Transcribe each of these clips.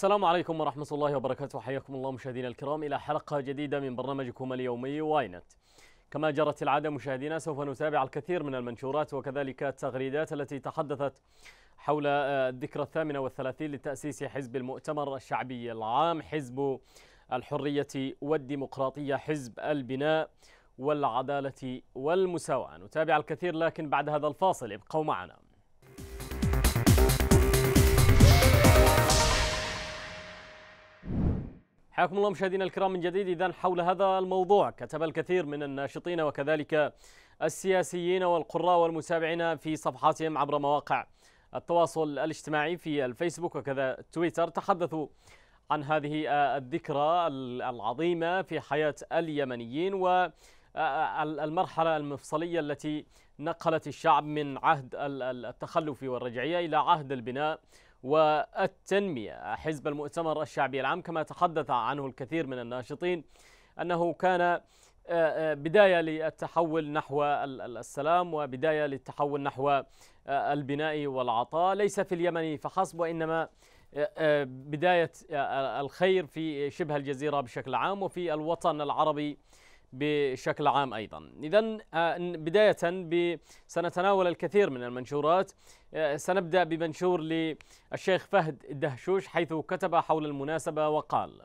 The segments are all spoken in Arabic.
السلام عليكم ورحمة الله وبركاته حياكم الله مشاهدينا الكرام إلى حلقة جديدة من برنامجكم اليومي واينت كما جرت العادة مشاهدينا سوف نتابع الكثير من المنشورات وكذلك التغريدات التي تحدثت حول آه، الذكرى الثامنة والثلاثين لتأسيس حزب المؤتمر الشعبي العام حزب الحرية والديمقراطية حزب البناء والعدالة والمساواة نتابع الكثير لكن بعد هذا الفاصل ابقوا معنا حياكم الله مشاهدينا الكرام من جديد إذا حول هذا الموضوع كتب الكثير من الناشطين وكذلك السياسيين والقراء والمتابعين في صفحاتهم عبر مواقع التواصل الاجتماعي في الفيسبوك وكذا تويتر تحدثوا عن هذه الذكرى العظيمة في حياة اليمنيين والمرحلة المفصلية التي نقلت الشعب من عهد التخلف والرجعية إلى عهد البناء والتنمية حزب المؤتمر الشعبي العام كما تحدث عنه الكثير من الناشطين أنه كان آه، آه، بداية للتحول نحو السلام وبداية للتحول نحو آه، البناء والعطاء ليس في اليمن فحسب وإنما بداية الخير في شبه الجزيرة بشكل عام وفي الوطن العربي بشكل عام أيضا إذا بداية سنتناول الكثير من المنشورات سنبدأ بمنشور للشيخ فهد الدهشوش حيث كتب حول المناسبة وقال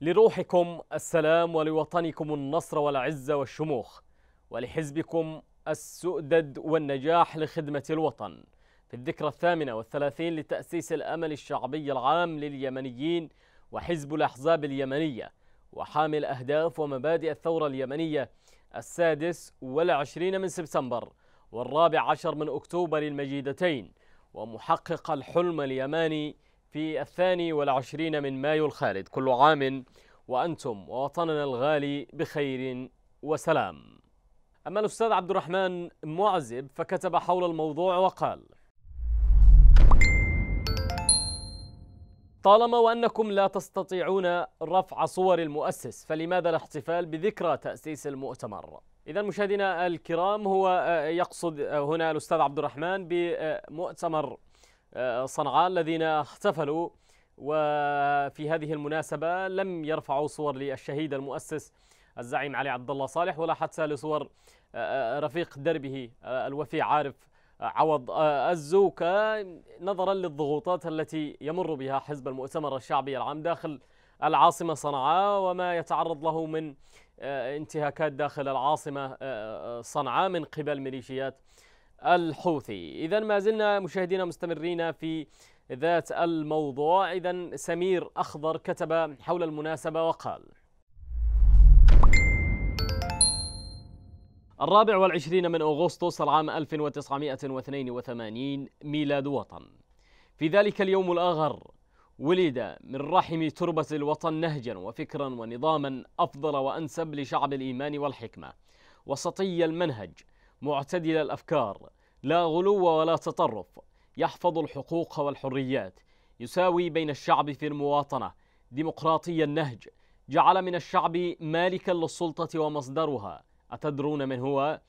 لروحكم السلام ولوطنكم النصر والعز والشموخ ولحزبكم السؤدد والنجاح لخدمة الوطن في الذكرى الثامنة والثلاثين لتأسيس الأمل الشعبي العام لليمنيين وحزب الأحزاب اليمنية وحامل أهداف ومبادئ الثورة اليمنية السادس والعشرين من سبتمبر والرابع عشر من أكتوبر المجيدتين ومحقق الحلم اليماني في الثاني والعشرين من مايو الخالد كل عام وأنتم ووطننا الغالي بخير وسلام أما الأستاذ عبد الرحمن معزب فكتب حول الموضوع وقال طالما وأنكم لا تستطيعون رفع صور المؤسس فلماذا الاحتفال بذكرى تأسيس المؤتمر؟ إذا مشاهدينا الكرام هو آه، يقصد آه، هنا الأستاذ عبد الرحمن بمؤتمر آه، صنعاء الذين احتفلوا وفي هذه المناسبة لم يرفعوا صور للشهيد المؤسس الزعيم علي عبد الله صالح ولا حتى لصور رفيق دربه الوفي عارف عوض الزوكا نظرا للضغوطات التي يمر بها حزب المؤتمر الشعبي العام داخل العاصمة صنعاء وما يتعرض له من آه، انتهاكات داخل العاصمة آه، صنعاء من قبل ميليشيات الحوثي إذا ما زلنا مشاهدينا مستمرين في ذات الموضوع إذا سمير أخضر كتب حول المناسبة وقال الرابع والعشرين من أغسطس العام 1982 ميلاد وطن في ذلك اليوم الآغر ولد من رحم تربة الوطن نهجا وفكرا ونظاما أفضل وأنسب لشعب الإيمان والحكمة وسطي المنهج معتدل الأفكار لا غلو ولا تطرف يحفظ الحقوق والحريات يساوي بين الشعب في المواطنة ديمقراطي النهج جعل من الشعب مالكا للسلطة ومصدرها أتدرون من هو؟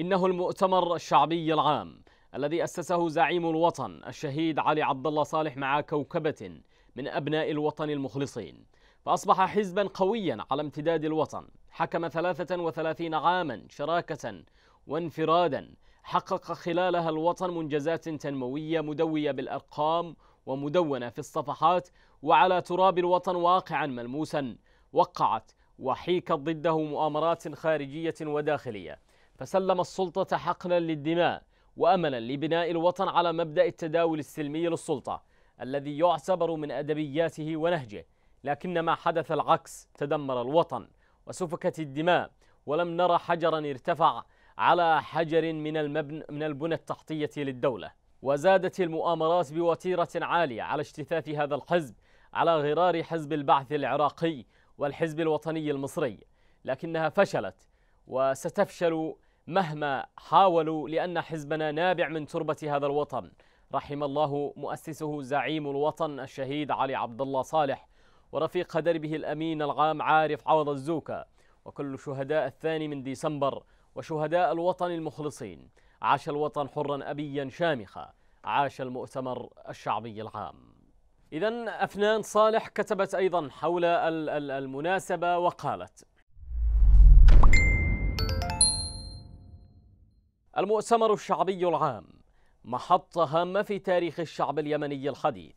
إنه المؤتمر الشعبي العام الذي أسسه زعيم الوطن الشهيد علي عبد الله صالح مع كوكبة من أبناء الوطن المخلصين فأصبح حزبا قويا على امتداد الوطن حكم 33 عاما شراكة وانفرادا حقق خلالها الوطن منجزات تنموية مدوية بالأرقام ومدونة في الصفحات وعلى تراب الوطن واقعا ملموسا وقعت وحيكت ضده مؤامرات خارجية وداخلية فسلم السلطة حقلا للدماء وأملا لبناء الوطن على مبدأ التداول السلمي للسلطة الذي يعتبر من أدبياته ونهجه لكن ما حدث العكس تدمر الوطن وسفكت الدماء ولم نرى حجرا ارتفع على حجر من المبن من البنى التحتية للدولة وزادت المؤامرات بوتيرة عالية على اجتثاث هذا الحزب على غرار حزب البعث العراقي والحزب الوطني المصري لكنها فشلت وستفشل مهما حاولوا لأن حزبنا نابع من تربة هذا الوطن رحم الله مؤسسه زعيم الوطن الشهيد علي عبد الله صالح ورفيق دربه الأمين العام عارف عوض الزوكا وكل شهداء الثاني من ديسمبر وشهداء الوطن المخلصين عاش الوطن حرا أبيا شامخا عاش المؤتمر الشعبي العام إذا أفنان صالح كتبت أيضا حول المناسبة وقالت المؤتمر الشعبي العام محطة هامة في تاريخ الشعب اليمني الحديث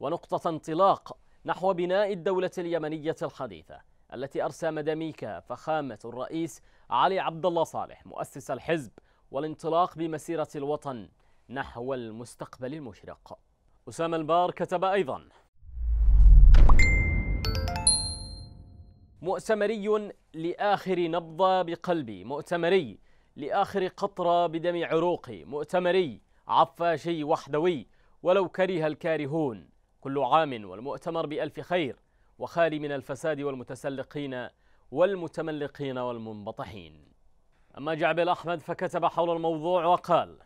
ونقطة انطلاق نحو بناء الدولة اليمنية الحديثة التي أرسى مداميكا فخامة الرئيس علي عبد الله صالح مؤسس الحزب والانطلاق بمسيرة الوطن نحو المستقبل المشرق أسامة البار كتب أيضا مؤتمري لآخر نبضة بقلبي مؤتمري لآخر قطرة بدم عروقي مؤتمري عفاشي وحدوي ولو كره الكارهون كل عام والمؤتمر بألف خير وخالي من الفساد والمتسلقين والمتملقين والمنبطحين أما جعبل أحمد فكتب حول الموضوع وقال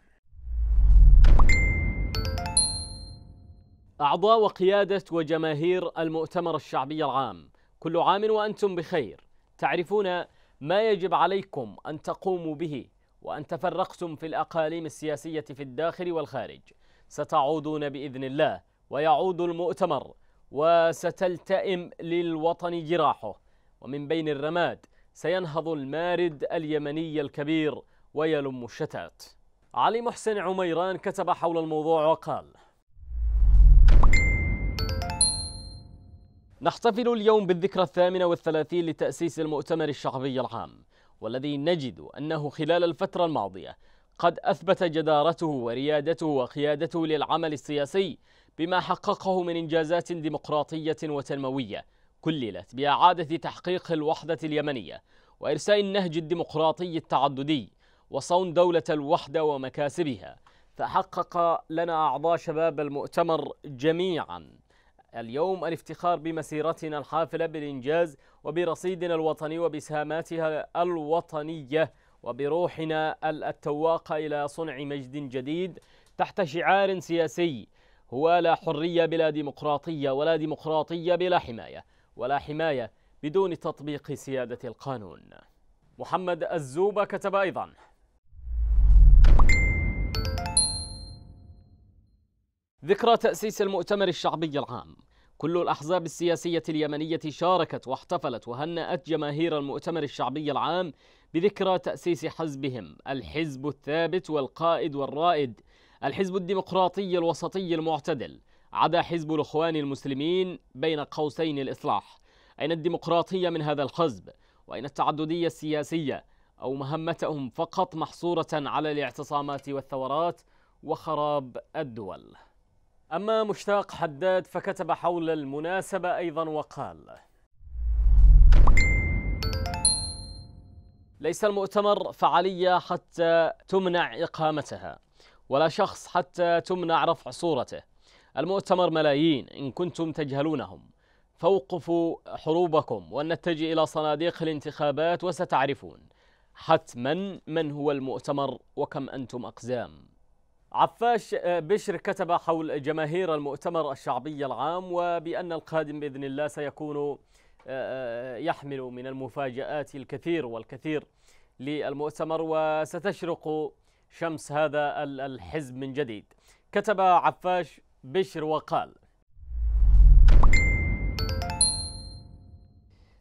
أعضاء وقيادة وجماهير المؤتمر الشعبي العام كل عام وأنتم بخير تعرفون ما يجب عليكم أن تقوموا به وأن تفرقتم في الأقاليم السياسية في الداخل والخارج ستعودون بإذن الله ويعود المؤتمر وستلتئم للوطن جراحه ومن بين الرماد سينهض المارد اليمني الكبير ويلم الشتات علي محسن عميران كتب حول الموضوع وقال نحتفل اليوم بالذكرى الثامنة والثلاثين لتأسيس المؤتمر الشعبي العام والذي نجد أنه خلال الفترة الماضية قد أثبت جدارته وريادته وقيادته للعمل السياسي بما حققه من إنجازات ديمقراطية وتنموية كللت بإعادة تحقيق الوحدة اليمنية وإرساء النهج الديمقراطي التعددي وصون دولة الوحدة ومكاسبها فحقق لنا أعضاء شباب المؤتمر جميعاً اليوم الافتخار بمسيرتنا الحافلة بالإنجاز وبرصيدنا الوطني وبسهاماتها الوطنية وبروحنا التواقة إلى صنع مجد جديد تحت شعار سياسي هو لا حرية بلا ديمقراطية ولا ديمقراطية بلا حماية ولا حماية بدون تطبيق سيادة القانون محمد الزوبة كتب أيضا ذكرى تأسيس المؤتمر الشعبي العام كل الأحزاب السياسية اليمنية شاركت واحتفلت وهنأت جماهير المؤتمر الشعبي العام بذكرى تأسيس حزبهم الحزب الثابت والقائد والرائد الحزب الديمقراطي الوسطي المعتدل عدا حزب الإخوان المسلمين بين قوسين الإصلاح أين الديمقراطية من هذا الحزب وأين التعددية السياسية أو مهمتهم فقط محصورة على الاعتصامات والثورات وخراب الدول أما مشتاق حداد فكتب حول المناسبة أيضا وقال ليس المؤتمر فعالية حتى تمنع إقامتها ولا شخص حتى تمنع رفع صورته المؤتمر ملايين إن كنتم تجهلونهم فوقفوا حروبكم ولنتجه إلى صناديق الانتخابات وستعرفون حتما من هو المؤتمر وكم أنتم أقزام عفاش آه، بشر كتب حول جماهير المؤتمر الشعبي العام وبأن القادم بإذن الله سيكون آه، آه، يحمل من المفاجآت الكثير والكثير للمؤتمر وستشرق شمس هذا الحزب من جديد كتب عفاش بشر وقال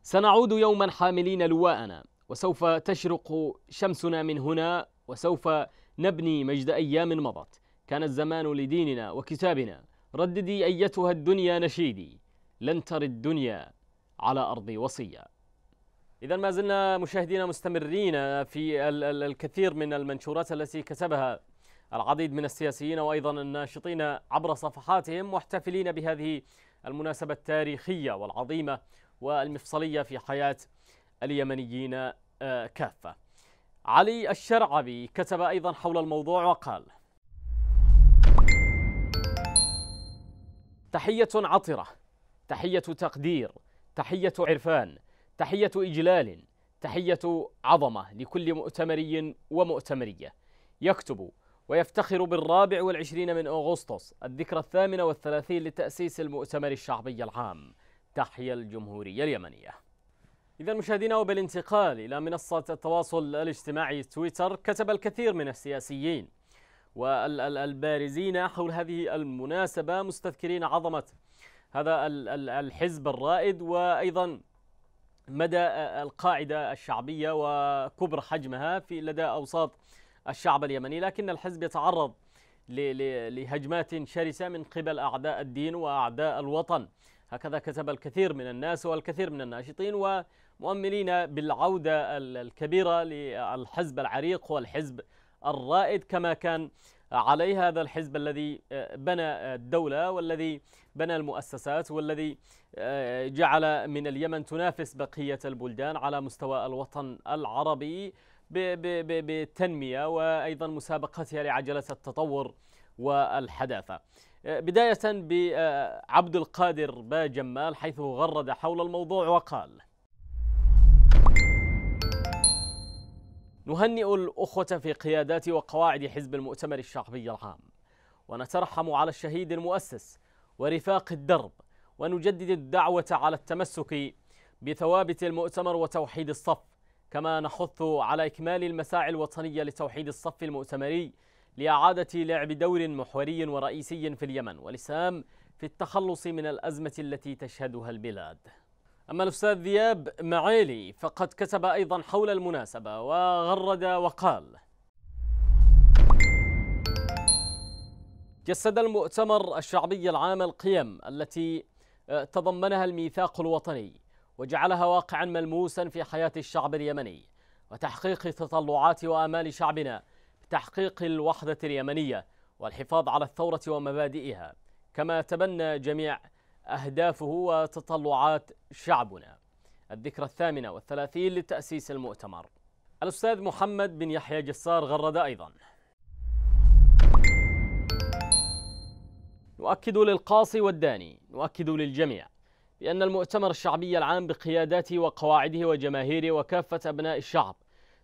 سنعود يوما حاملين لواءنا وسوف تشرق شمسنا من هنا وسوف نبني مجد أيام مضت كان الزمان لديننا وكتابنا رددي أيتها الدنيا نشيدي لن تر الدنيا على أرضي وصية إذا ما زلنا مشاهدينا مستمرين في الكثير من المنشورات التي كتبها العديد من السياسيين وأيضا الناشطين عبر صفحاتهم محتفلين بهذه المناسبة التاريخية والعظيمة والمفصلية في حياة اليمنيين آه، كافة علي الشرعبي كتب أيضا حول الموضوع وقال تحية عطرة تحية تقدير تحية عرفان تحية إجلال تحية عظمة لكل مؤتمري ومؤتمرية يكتب ويفتخر بالرابع والعشرين من أغسطس الذكرى الثامنة والثلاثين لتأسيس المؤتمر الشعبي العام تحيا الجمهورية اليمنية إذا مشاهدينا وبالانتقال إلى منصة التواصل الاجتماعي تويتر كتب الكثير من السياسيين والبارزين حول هذه المناسبة مستذكرين عظمة هذا الحزب الرائد وأيضا مدى القاعدة الشعبية وكبر حجمها في لدى أوساط الشعب اليمني لكن الحزب يتعرض لهجمات شرسة من قبل أعداء الدين وأعداء الوطن هكذا كتب الكثير من الناس والكثير من الناشطين ومؤملين بالعودة الكبيرة للحزب العريق والحزب الرائد كما كان عليه هذا الحزب الذي آه، بنى الدولة والذي بنى المؤسسات والذي آه، جعل من اليمن تنافس بقية البلدان على مستوى الوطن العربي بالتنمية وأيضا مسابقتها لعجلة التطور والحداثة بداية بعبد القادر با جمال حيث غرد حول الموضوع وقال نهنئ الأخوة في قيادات وقواعد حزب المؤتمر الشعبي العام ونترحم على الشهيد المؤسس ورفاق الدرب ونجدد الدعوة على التمسك بثوابت المؤتمر وتوحيد الصف كما نحث على إكمال المساعي الوطنية لتوحيد الصف المؤتمري لإعادة لعب دور محوري ورئيسي في اليمن والإسهام في التخلص من الأزمة التي تشهدها البلاد أما الأستاذ ذياب معيلي فقد كتب أيضا حول المناسبة وغرد وقال جسد المؤتمر الشعبي العام القيم التي آه، تضمنها الميثاق الوطني وجعلها واقعا ملموسا في حياة الشعب اليمني وتحقيق تطلعات وآمال شعبنا تحقيق الوحدة اليمنية والحفاظ على الثورة ومبادئها كما تبنى جميع أهدافه وتطلعات شعبنا الذكرى الثامنة والثلاثين لتأسيس المؤتمر الأستاذ محمد بن يحيى جسار غرد أيضا نؤكد للقاصي والداني نؤكد للجميع بأن المؤتمر الشعبي العام بقياداته وقواعده وجماهيره وكافة أبناء الشعب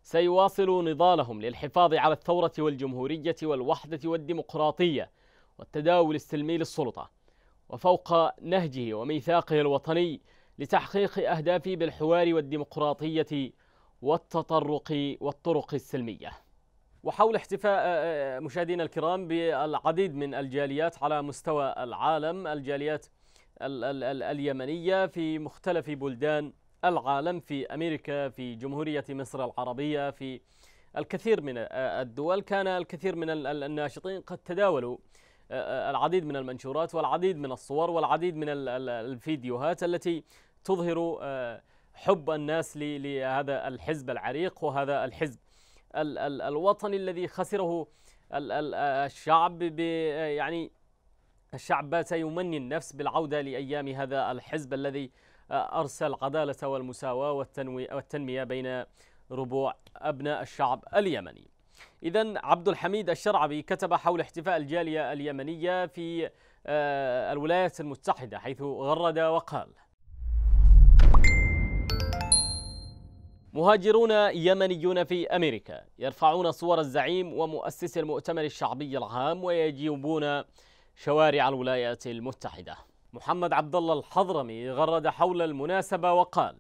سيواصلوا نضالهم للحفاظ على الثورة والجمهورية والوحدة والديمقراطية والتداول السلمي للسلطة وفوق نهجه وميثاقه الوطني لتحقيق أهدافه بالحوار والديمقراطية والتطرق والطرق السلمية وحول احتفاء آه، آه، مشاهدينا الكرام بالعديد من الجاليات على مستوى العالم الجاليات ال ال اليمنية في مختلف بلدان العالم في أمريكا في جمهورية مصر العربية في الكثير من الدول كان الكثير من الناشطين قد تداولوا آه، آه، العديد من المنشورات والعديد من الصور والعديد من الفيديوهات التي تظهر آه، حب الناس لهذا الحزب العريق وهذا الحزب الوطني الذي خسره الشعب يعني الشعب بات يمني النفس بالعودة لأيام هذا الحزب الذي أرسى العدالة والمساواة والتنمية بين ربوع أبناء الشعب اليمني إذا عبد الحميد الشرعبي كتب حول احتفاء الجالية اليمنية في آه، الولايات المتحدة حيث غرد وقال مهاجرون يمنيون في أمريكا يرفعون صور الزعيم ومؤسس المؤتمر الشعبي العام ويجيبون شوارع الولايات المتحدة محمد عبد الله الحضرمي غرد حول المناسبة وقال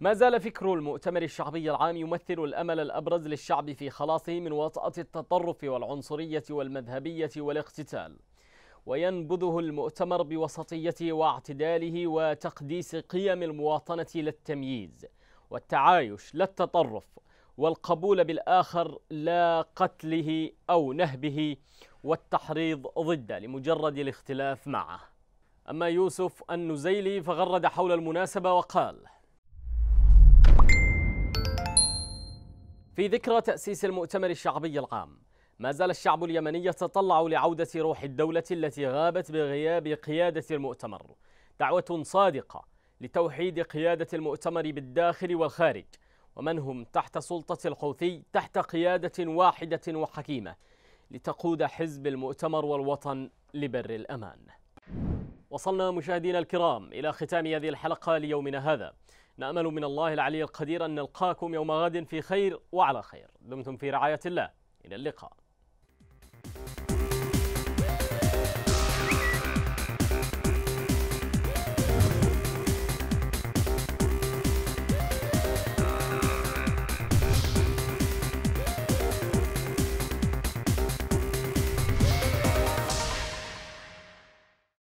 ما زال فكر المؤتمر الشعبي العام يمثل الأمل الأبرز للشعب في خلاصه من وطأة التطرف والعنصرية والمذهبية والاقتتال وينبذه المؤتمر بوسطيته واعتداله وتقديس قيم المواطنة لا التمييز والتعايش لا التطرف والقبول بالآخر لا قتله أو نهبه والتحريض ضده لمجرد الاختلاف معه أما يوسف النزيلي فغرد حول المناسبة وقال في ذكرى تأسيس المؤتمر الشعبي العام ما زال الشعب اليمني يتطلع لعودة روح الدولة التي غابت بغياب قيادة المؤتمر دعوة صادقة لتوحيد قيادة المؤتمر بالداخل والخارج ومن هم تحت سلطة الحوثي تحت قيادة واحدة وحكيمة لتقود حزب المؤتمر والوطن لبر الأمان وصلنا مشاهدينا الكرام إلى ختام هذه الحلقة ليومنا هذا نأمل من الله العلي القدير أن نلقاكم يوم غد في خير وعلى خير دمتم في رعاية الله إلى اللقاء